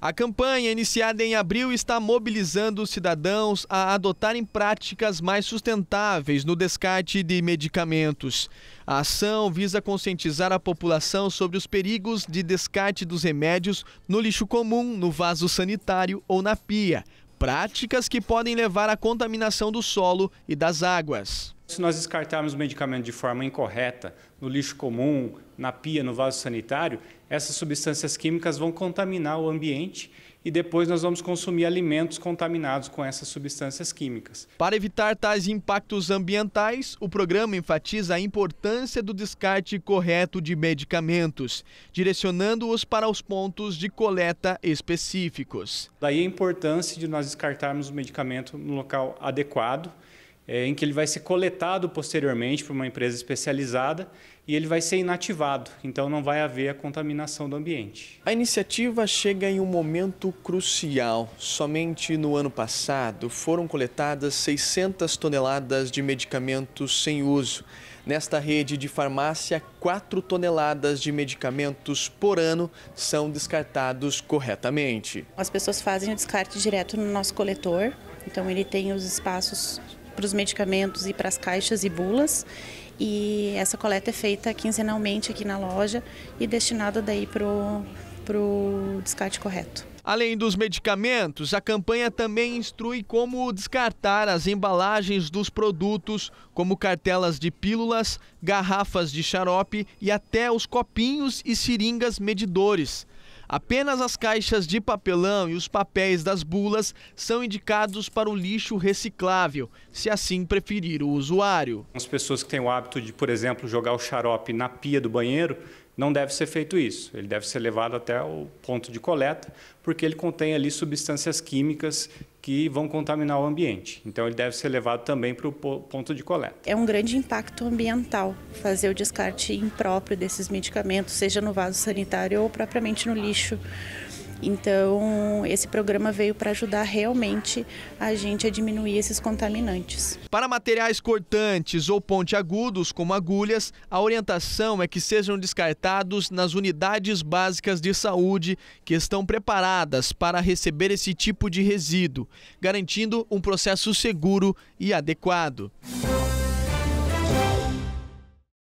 A campanha, iniciada em abril, está mobilizando os cidadãos a adotarem práticas mais sustentáveis no descarte de medicamentos. A ação visa conscientizar a população sobre os perigos de descarte dos remédios no lixo comum, no vaso sanitário ou na pia, práticas que podem levar à contaminação do solo e das águas. Se nós descartarmos o medicamento de forma incorreta, no lixo comum, na pia, no vaso sanitário, essas substâncias químicas vão contaminar o ambiente e depois nós vamos consumir alimentos contaminados com essas substâncias químicas. Para evitar tais impactos ambientais, o programa enfatiza a importância do descarte correto de medicamentos, direcionando-os para os pontos de coleta específicos. Daí a importância de nós descartarmos o medicamento no local adequado é, em que ele vai ser coletado posteriormente por uma empresa especializada e ele vai ser inativado, então não vai haver a contaminação do ambiente. A iniciativa chega em um momento crucial. Somente no ano passado foram coletadas 600 toneladas de medicamentos sem uso. Nesta rede de farmácia, 4 toneladas de medicamentos por ano são descartados corretamente. As pessoas fazem o descarte direto no nosso coletor, então ele tem os espaços para os medicamentos e para as caixas e bulas. E essa coleta é feita quinzenalmente aqui na loja e destinada daí para o descarte correto. Além dos medicamentos, a campanha também instrui como descartar as embalagens dos produtos, como cartelas de pílulas, garrafas de xarope e até os copinhos e seringas medidores. Apenas as caixas de papelão e os papéis das bulas são indicados para o lixo reciclável, se assim preferir o usuário. As pessoas que têm o hábito de, por exemplo, jogar o xarope na pia do banheiro, não deve ser feito isso. Ele deve ser levado até o ponto de coleta, porque ele contém ali substâncias químicas que vão contaminar o ambiente. Então, ele deve ser levado também para o ponto de coleta. É um grande impacto ambiental fazer o descarte impróprio desses medicamentos, seja no vaso sanitário ou propriamente no lixo. Então, esse programa veio para ajudar realmente a gente a diminuir esses contaminantes. Para materiais cortantes ou pontiagudos, como agulhas, a orientação é que sejam descartados nas unidades básicas de saúde que estão preparadas para receber esse tipo de resíduo, garantindo um processo seguro e adequado.